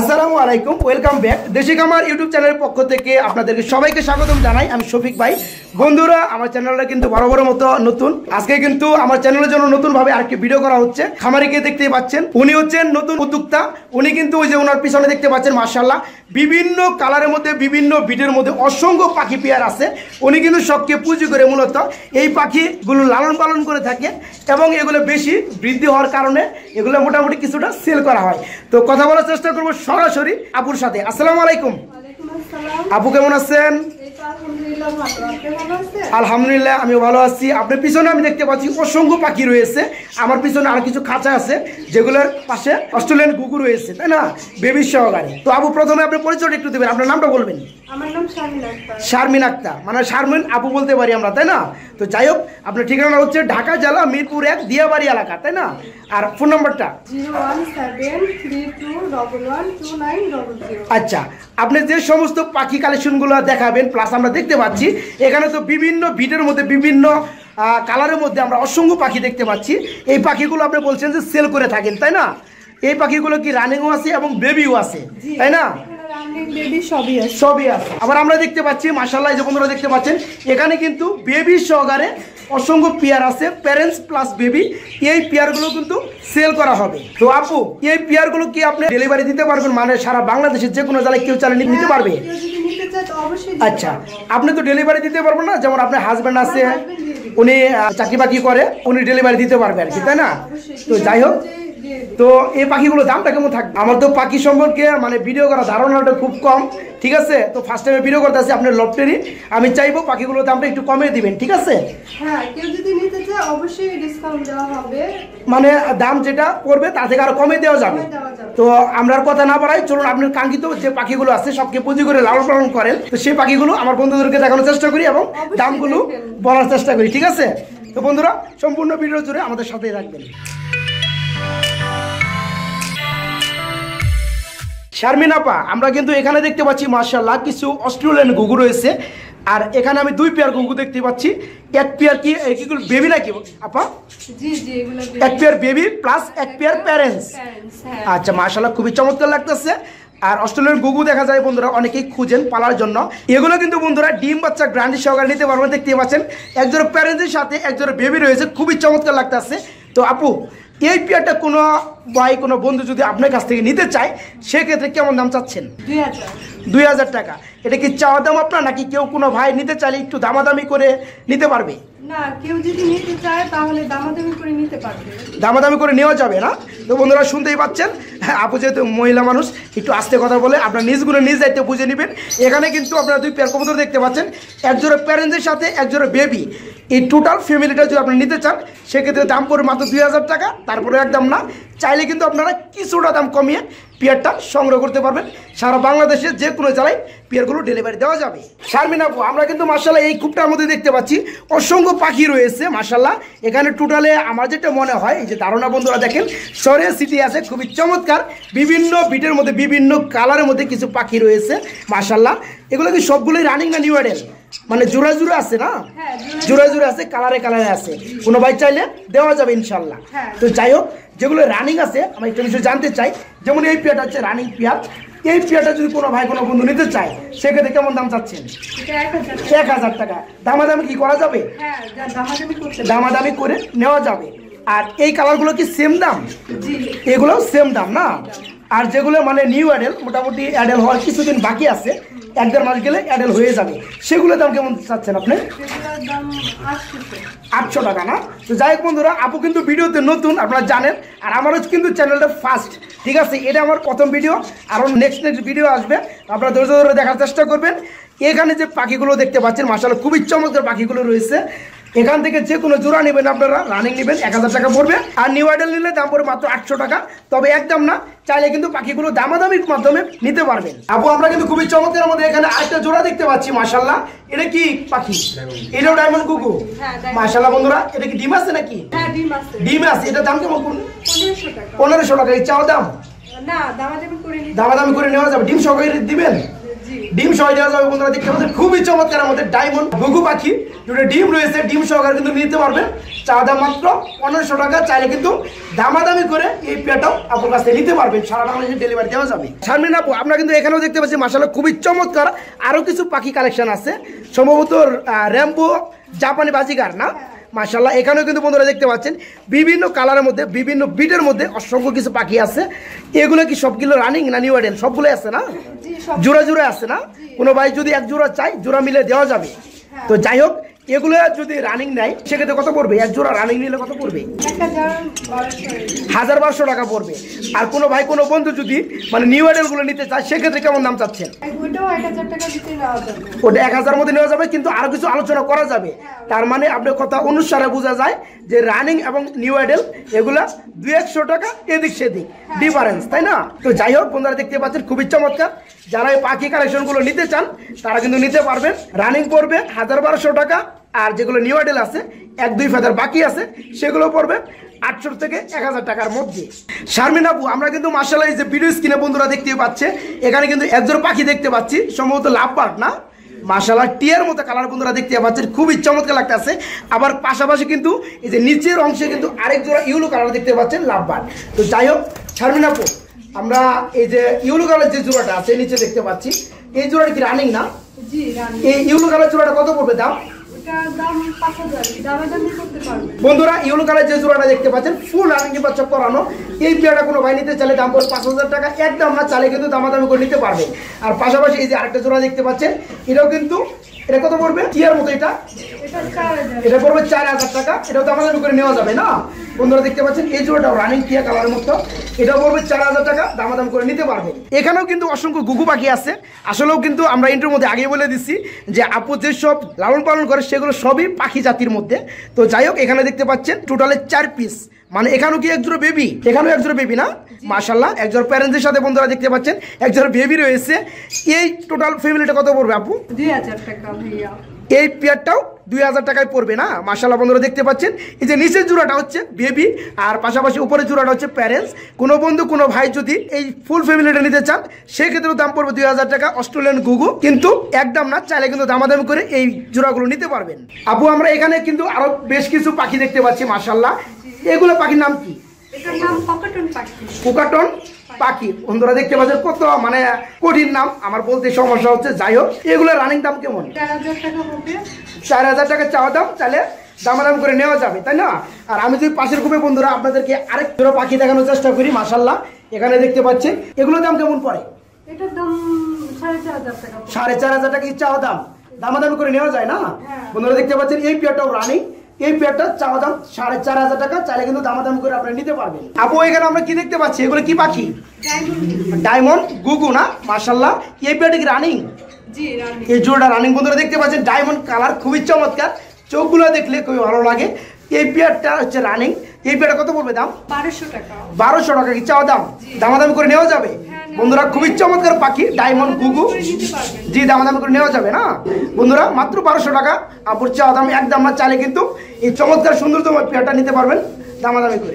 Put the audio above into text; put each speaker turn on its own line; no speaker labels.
আসসালামু আলাইকুম welcome back দেশিক আমার ইউটিউব চ্যানেলের পক্ষ থেকে আপনাদেরকে সবাইকে স্বাগতম জানাই আমি শফিক ভাই বন্ধুরা আমার চ্যানেলটা কিন্তু বড় বড় মতো নতুন আজকে কিন্তু আমার চ্যানেলের জন্য নতুন ভাবে আরেকটি ভিডিও করা হচ্ছে খামারিকে দেখতেই পাচ্ছেন উনি হচ্ছেন নতুন উদ্যোক্তা উনি কিন্তু ওই যে ওনার পিছনে দেখতে পাচ্ছেন মার্শাল্লাহ বিভিন্ন কালারের মধ্যে বিভিন্ন বিডের মধ্যে অসংখ্য পাখি পেয়ার আছে উনি কিন্তু সবকে পুজো করে মূলত এই পাখিগুলো লালন পালন করে থাকে এবং এগুলো বেশি বৃদ্ধি হওয়ার কারণে এগুলো মোটামুটি কিছুটা সেল করা হয় তো কথা বলার চেষ্টা করবো সরাসরি আপুর সাথে আসসালামু আলাইকুম আপু কেমন আছেন আলহামদুলিল্লাহ আমিও ভালো আছি আপনার পিছনে আমি দেখতে পাচ্ছি অসংখ্য পাখি রয়েছে আমার পিছনে আর কিছু খাঁচা আছে যেগুলোর পাশে অস্ট্রেলিয়ান কুকুর রয়েছে তাই না বেবি সহকারে তো আবু প্রথমে আপনি পরিচয়টা একটু দেবেন আপনার নামটা বলবেন শারমিন আক্তা মানে শারমিন আপু বলতে পারি আমরা তাই না তো যাই হোক আপনার ঠিকানা হচ্ছে ঢাকা জেলা মিরপুর এক দিয়াবাড়ি এলাকা তাই না আর ফোন নাম্বারটা আচ্ছা আপনি যে সমস্ত পাখি কালেকশনগুলো দেখাবেন প্লাস আমরা দেখতে পাচ্ছি এখানে তো বিভিন্ন ভিডের মধ্যে বিভিন্ন কালারের মধ্যে আমরা অসংখ্য পাখি দেখতে পাচ্ছি এই পাখিগুলো আপনি বলছেন যে সেল করে থাকেন তাই না এই পাখিগুলো কি রানিংও আছে এবং বেবিও আছে তাই না দেখতে পাচ্ছি মাসাল্লাহ দেখতে পাচ্ছেন এখানে কিন্তু বেবি অসংখ্য পেয়ার আছে প্যারেন্টস প্লাস বেবি এই কিন্তু সেল করা হবে তো আপু এই কি আপনি ডেলিভারি দিতে পারবেন মানে সারা বাংলাদেশের যে কোনো জায়গায় কেউ চালিয়ে নিতে হ্যাঁ, পারবে আচ্ছা আপনি তো ডেলিভারি দিতে পারবেন না যেমন আপনার হাজবেন্ড আছে উনি চাকরি করে উনি ডেলিভারি দিতে পারবে আর কি তাই না হ্যাঁ, তো যাই হোক তো এই পাখিগুলো দামটা কেমন থাকবে আমার তো পাখি সম্পর্কে মানে ভিডিও করা ধারণাটা খুব কম ঠিক আছে তো ফার্স্ট টাইমে ভিডিও করতে আসি আপনার লফটেরই আমি চাইবো পাখিগুলোর দামটা একটু কমিয়ে দিবেন ঠিক আছে হ্যাঁ, মানে দাম যেটা করবে তা থেকে আরো কমে দেওয়া যাবে তো আমরা কথা না বাড়াই চলুন আপনার কাঙ্ক্ষিত যে পাখিগুলো আছে সবকে পুঁজি করে লাল পালন করেন তো সেই পাখিগুলো আমার বন্ধুদেরকে দেখানোর চেষ্টা করি এবং দামগুলো বলার চেষ্টা করি ঠিক আছে তো বন্ধুরা সম্পূর্ণ ভিডিও জুড়ে আমাদের সাথেই রাখবেন শারমিনাপা আমরা কিন্তু এখানে দেখতে পাচ্ছি মার্শাল্লাহ কিছু অস্ট্রেলিয়ান ঘুঘু রয়েছে আর এখানে আমি দুই পেয়ার ঘুঘু দেখতে পাচ্ছি এক পেয়ার কি এগুলো বেবি নাকি আপা এক পেয়ার বেবি প্লাস এক পেয়ার প্যারেন্টস আচ্ছা মার্শাল্লাহ খুবই চমৎকার লাগতেছে আর অস্ট্রেলিয়ান গুগু দেখা যায় বন্ধুরা অনেকেই খুঁজেন পালার জন্য এগুলো কিন্তু বন্ধুরা ডিম বাচ্চা গ্রান্ডি সহকারে নিতে পারবেন দেখতে পাচ্ছেন একজোর প্যারেন্টসের সাথে একজোর বেবি রয়েছে খুবই চমৎকার লাগতেছে তো আপু এই পেয়ারটা কোনো ভাই কোনো বন্ধু যদি আপনার কাছ থেকে নিতে চায় সেক্ষেত্রে কেমন দাম চাচ্ছেন দুই হাজার টাকা এটা কি চাওয়া দাম আপনার নাকি কেউ কোনো ভাই নিতে চাইলে একটু দামাদামি করে নিতে পারবে না কেউ যদি নিতে চায় তাহলে দামাদামি করে নিতে পারবে দামাদামি করে নেওয়া যাবে না তো বন্ধুরা শুনতেই পাচ্ছেন হ্যাঁ, আপু যেহেতু মহিলা মানুষ একটু আস্তে কথা বলে আপনার নিজগুলো নিজ দায়িত্ব বুঝে নেবেন এখানে কিন্তু আপনারা দুই পেয়ার কবুতর দেখতে পাচ্ছেন একজোড়া প্যারেন্টসের সাথে একজোড়া বেবি এই টোটাল ফ্যামিলিটা যদি আপনি নিতে চান সেক্ষেত্রে দাম করে মাত্র দুই হাজার টাকা তারপরেও একদম না চাইলে কিন্তু আপনারা কিছুটা দাম কমিয়ে পিয়ারটা সংগ্রহ করতে পারবেন সারা বাংলাদেশে যে কোনো জেলায় পিয়ারগুলো ডেলিভারি দেওয়া যাবে শারমিন আপু আমরা কিন্তু মাসাল্লাহ এই কূপটার মধ্যে দেখতে পাচ্ছি অসংখ্য পাখি রয়েছে মাসাল্লাহ এখানে টোটালে আমার যেটা মনে হয় এই যে ধারণা বন্ধুরা দেখেন সরে সিটি আছে খুবই চমৎকার বিভিন্ন বিটের মধ্যে বিভিন্ন কালারের মধ্যে কিছু পাখি রয়েছে মাসাল্লাহ এগুলো কি সবগুলোই রানিং না নিউ আইডেল মানে জোড়া জোড়া আছে না হ্যাঁ, জোড়া জোড়া আছে কালারে কালারে আছে কোনো ভাই চাইলে দেওয়া যাবে ইনশাল্লাহ হ্যাঁ। তো যাই হোক যেগুলো রানিং আছে আমি একটা বিষয় জানতে চাই যেমন এই পেয়াটা হচ্ছে রানিং পেয়ার এই পেয়াটা যদি কোনো ভাই কোনো বন্ধু নিতে চায় সেক্ষেত্রে কেমন দাম চাচ্ছেন এক হাজার টাকা দামাদামি কি করা যাবে হ্যাঁ, দামাদামি করে নেওয়া যাবে আর এই কালারগুলো কি সেম দাম এগুলোও সেম দাম না আর যেগুলো মানে নিউ অ্যাডেল মোটামুটি অ্যাডেল হওয়ার কিছুদিন বাকি আছে এক দেড় মাস গেলে অ্যাডেল হয়ে যাবে সেগুলোর দাম কেমন চাচ্ছেন আপনি আটশো টাকা না তো যাই হোক বন্ধুরা আপু কিন্তু ভিডিওতে নতুন আপনারা জানেন আর আমারও কিন্তু চ্যানেলটা ফার্স্ট ঠিক আছে এটা আমার প্রথম ভিডিও আরও নেক্সট নেক্সট ভিডিও আসবে আপনারা ধৈর্য ধরে দেখার চেষ্টা করবেন এখানে যে পাখিগুলো দেখতে পাচ্ছেন মাসাল খুবই চমৎকার পাখিগুলো রয়েছে এখান থেকে যে কোনো জোড়া নেবেন আপনারা রানিং নেবেন এক টাকা পড়বে আর নিউ আইডেল নিলে দাম পড়বে মাত্র আটশো টাকা তবে একদম না চাইলে কিন্তু পাখিগুলো দামাদামির মাধ্যমে নিতে পারবেন আপু আমরা কিন্তু খুবই চমৎকার আমাদের এখানে আরেকটা জোড়া দেখতে পাচ্ছি মাসাল্লাহ এটা কি পাখি এটাও ডায়মন্ড কুকু হ্যাঁ, মাসাল্লাহ বন্ধুরা এটা কি ডিম আছে নাকি হ্যাঁ, ডিম আছে এটা দাম কেমন পনেরোশো টাকা এই চাও দাম দামাদামি করে নেওয়া যাবে ডিম সহকারী দিবেন ডিম সহ দেওয়া যাবে বন্ধুরা দেখতে পাচ্ছেন খুবই চমৎকার আমাদের ডায়মন্ড ঘুঘু পাখি দুটো ডিম রয়েছে ডিম সহকারে কিন্তু নিতে পারবেন চা দাম মাত্র পনেরোশো টাকা চাইলে কিন্তু দামাদামি করে এই পেয়াটাও আপনার কাছে নিতে পারবেন সারা বাংলাদেশে ডেলিভারি দেওয়া যাবে সামনে আপু আমরা কিন্তু এখানেও দেখতে পাচ্ছি মাসাল্লাহ খুবই চমৎকার আরও কিছু পাখি কালেকশন আছে সম্ভবত র্যাম্পো জাপানি বাজিকার না মাশাল্লাহ এখানেও কিন্তু বন্ধুরা দেখতে পাচ্ছেন বিভিন্ন কালারের মধ্যে বিভিন্ন বিটের মধ্যে অসংখ্য কিছু পাখি আছে এগুলো কি সবগুলো রানিং না নিউ আইডেন সবগুলো আছে না জোড়া জোড়া আছে না কোনো ভাই যদি এক জোড়া চাই জোড়া মিলে দেওয়া যাবে হ্যাঁ। তো যাই হোক এগুলো যদি রানিং নেয় সেক্ষেত্রে কত পড়বে এক জোড়া রানিং নিলে কত পড়বে হাজার বারোশো টাকা পড়বে আর কোনো ভাই কোনো বন্ধু যদি মানে নিউ আইডেলগুলো নিতে চায় সেক্ষেত্রে কেমন দাম চাচ্ছেন ওটা এক হাজার মধ্যে নেওয়া যাবে কিন্তু আরও কিছু আলোচনা করা যাবে তার মানে আপনার কথা অনুসারে বোঝা যায় যে রানিং এবং নিউ আইডেল এগুলা দুই একশো টাকা এদিক সেদিক ডিফারেন্স তাই না তো যাই হোক বন্ধুরা দেখতে পাচ্ছেন খুবই চমৎকার যারা এই পাখি কালেকশনগুলো নিতে চান তারা কিন্তু নিতে পারবেন রানিং পড়বে হাজার বারোশো টাকা আর যেগুলো নিউ আইডেল আছে এক দুই ফেদার বাকি আছে সেগুলো পড়বে আটশো থেকে এক হাজার টাকার মধ্যে শারমিন আপু আমরা কিন্তু মার্শাল্লাহ যে ভিডিও স্ক্রিনে বন্ধুরা দেখতে পাচ্ছে এখানে কিন্তু একজোড় পাখি দেখতে পাচ্ছি সম্ভবত লাভবার না মাসালা টিয়ার মতো কালার বন্ধুরা দেখতে পাচ্ছেন খুবই চমৎকার লাগতেছে আবার পাশাপাশি কিন্তু এই যে নিচের অংশে কিন্তু আরেক জোড়া ইউলো কালার দেখতে পাচ্ছেন লাভবার তো যাই হোক শারমিন আপু আমরা এই যে ইউলো কালার যে জোড়াটা আছে নিচে দেখতে পাচ্ছি এই জোড়াটা কি রানিং না এই ইউলো কালার জোড়াটা কত পড়বে দাম বন্ধুরা কালার যে জোড়াটা দেখতে পাচ্ছেন করানো এই কোনো দাম পাঁচ হাজার টাকা একদম চালে কিন্তু করে নিতে পারবে আর পাশাপাশি এই যে আরেকটা জোড়া দেখতে পাচ্ছেন এটাও কিন্তু এটা কত পড়বে টিয়ার মতো এটা এটা পড়বে চার হাজার টাকা এটাও তো আমাদের করে নেওয়া যাবে না বন্ধুরা দেখতে পাচ্ছেন এই জোড়াটাও রানিং টিয়া কালারের মতো এটাও পড়বে চার হাজার টাকা দামাদাম করে নিতে পারবে এখানেও কিন্তু অসংখ্য গুগু পাখি আছে আসলেও কিন্তু আমরা ইন্টার মধ্যে আগে বলে দিচ্ছি যে আপু যেসব লালন পালন করে সেগুলো সবই পাখি জাতির মধ্যে তো যাই হোক এখানে দেখতে পাচ্ছেন টোটালে চার পিস মানে এখানেও কি একজোড়া বেবি এখানেও একজোড়া বেবি না মাশাল্লাহ একজন প্যারেন্টসের সাথে বন্ধুরা দেখতে পাচ্ছেন একজন বেবি রয়েছে এই টোটাল ফ্যামিলিটা কত পড়বে আপু দুই হাজার টাকা ভাইয়া এই পেয়ারটাও দুই হাজার টাকায় পড়বে না মাসাল্লাহ বন্ধুরা দেখতে পাচ্ছেন এই যে নিচের জোড়াটা হচ্ছে বেবি আর পাশাপাশি উপরের জোড়াটা হচ্ছে প্যারেন্টস কোনো বন্ধু কোনো ভাই যদি এই ফুল ফ্যামিলিটা নিতে চান সেক্ষেত্রেও দাম পড়বে দুই হাজার টাকা অস্ট্রেলিয়ান গুগু কিন্তু একদম না চাইলে কিন্তু দামাদামি করে এই জোড়াগুলো নিতে পারবেন আপু আমরা এখানে কিন্তু আরও বেশ কিছু পাখি দেখতে পাচ্ছি মাসাল্লাহ এগুলো পাখির নাম কি এটার পাখি বন্ধুরা দেখতে পাচ্ছেন কত মানে কঠিন নাম আমার বলতে সমস্যা হচ্ছে যাই হোক এগুলো রানিং দাম কেমন চার হাজার টাকা চাওয়া দাম তাহলে দামাদাম করে নেওয়া যাবে তাই না আর আমি যদি পাশের গ্রুপে বন্ধুরা আপনাদেরকে আরেক জোড়ো পাখি দেখানোর চেষ্টা করি মাসাল্লাহ এখানে দেখতে পাচ্ছেন এগুলোর দাম কেমন পড়ে সাড়ে চার হাজার টাকা চাওয়া দাম দামাদামি করে নেওয়া যায় না হ্যাঁ। বন্ধুরা দেখতে পাচ্ছেন এই পেয়ারটাও রানিং এই পেয়ারটা চাওয়া দাম সাড়ে চার হাজার টাকা চাইলে কিন্তু দামাদাম করে আপনারা নিতে পারবেন আপু এখানে আমরা কি দেখতে পাচ্ছি এগুলো কি পাখি ডায়মন্ড গুগু না মার্শাল্লাহ এই পেয়ারটা কি রানিং এই জোড়া রানিং বন্ধুরা দেখতে পাচ্ছেন ডায়মন্ড কালার খুবই চমৎকার চোখগুলো দেখলে খুবই ভালো লাগে এই পেয়ারটা হচ্ছে রানিং এই পেয়ারটা কত পড়বে দাম বারোশো টাকা বারোশো টাকা কি চাওয়া দাম দামাদামি করে নেওয়া যাবে হ্যাঁ। বন্ধুরা খুবই চমৎকার পাখি ডায়মন্ড কুকু জি দাম দাম করে নেওয়া যাবে না বন্ধুরা মাত্র বারোশো টাকা আপুর চা দাম একদম না চালে কিন্তু এই চমৎকার সুন্দরতম পেয়ারটা নিতে পারবেন দামাদামি করে